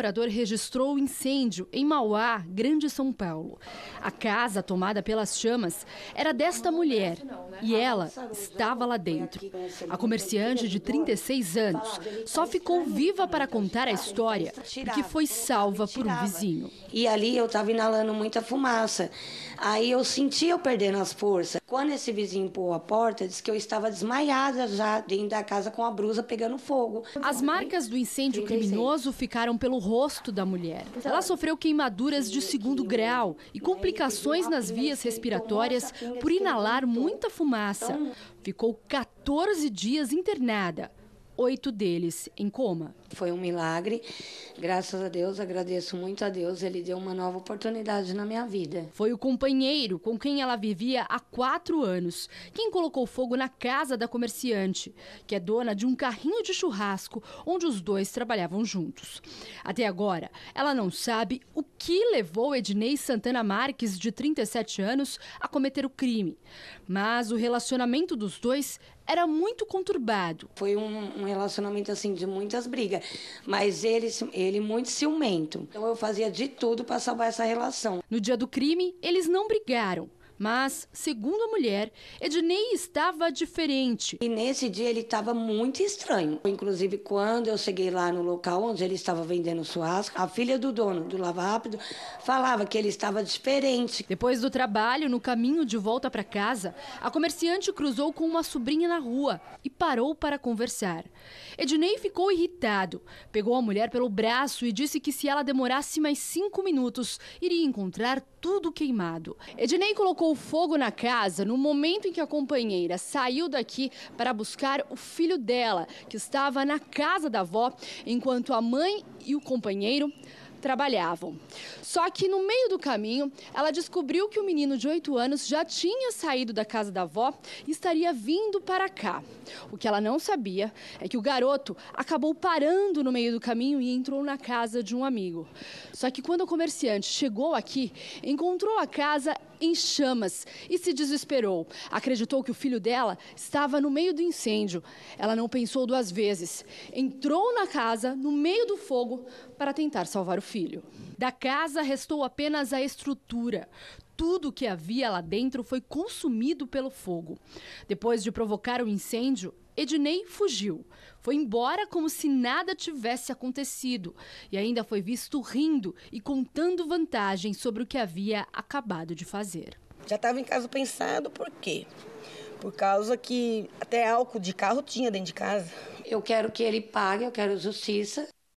morador registrou o incêndio em Mauá, Grande São Paulo. A casa tomada pelas chamas era desta mulher e ela estava lá dentro. A comerciante de 36 anos só ficou viva para contar a história porque foi salva por um vizinho. E ali eu estava inalando muita fumaça. Aí eu senti eu perdendo as forças. Quando esse vizinho empurrou a porta, disse que eu estava desmaiada já dentro da casa com a brusa pegando fogo. As marcas do incêndio criminoso ficaram pelo rosto rosto da mulher. Ela sofreu queimaduras de segundo grau e complicações nas vias respiratórias por inalar muita fumaça. Então, Ficou 14 dias internada oito deles em coma. Foi um milagre, graças a Deus, agradeço muito a Deus, ele deu uma nova oportunidade na minha vida. Foi o companheiro com quem ela vivia há quatro anos, quem colocou fogo na casa da comerciante, que é dona de um carrinho de churrasco onde os dois trabalhavam juntos. Até agora, ela não sabe o que levou Ednei Santana Marques, de 37 anos, a cometer o crime. Mas o relacionamento dos dois era muito conturbado. Foi um, um relacionamento assim de muitas brigas, mas ele, ele muito ciumento. Então eu fazia de tudo para salvar essa relação. No dia do crime, eles não brigaram, mas, segundo a mulher, Ednei estava diferente. E nesse dia ele estava muito estranho. Inclusive, quando eu cheguei lá no local onde ele estava vendendo suasco, a filha do dono do Lava Rápido falava que ele estava diferente. Depois do trabalho, no caminho de volta para casa, a comerciante cruzou com uma sobrinha na rua e parou para conversar. Ednei ficou irritado, pegou a mulher pelo braço e disse que se ela demorasse mais cinco minutos, iria encontrar tudo queimado. Ednei colocou pegou fogo na casa no momento em que a companheira saiu daqui para buscar o filho dela, que estava na casa da avó, enquanto a mãe e o companheiro trabalhavam. Só que no meio do caminho, ela descobriu que o menino de 8 anos já tinha saído da casa da avó e estaria vindo para cá. O que ela não sabia é que o garoto acabou parando no meio do caminho e entrou na casa de um amigo. Só que quando o comerciante chegou aqui, encontrou a casa em chamas e se desesperou. Acreditou que o filho dela estava no meio do incêndio. Ela não pensou duas vezes. Entrou na casa, no meio do fogo, para tentar salvar o filho. Da casa restou apenas a estrutura tudo que havia lá dentro foi consumido pelo fogo. Depois de provocar o incêndio, Ednei fugiu. Foi embora como se nada tivesse acontecido e ainda foi visto rindo e contando vantagens sobre o que havia acabado de fazer. Já estava em casa pensado, por quê? Por causa que até álcool de carro tinha dentro de casa. Eu quero que ele pague, eu quero justiça.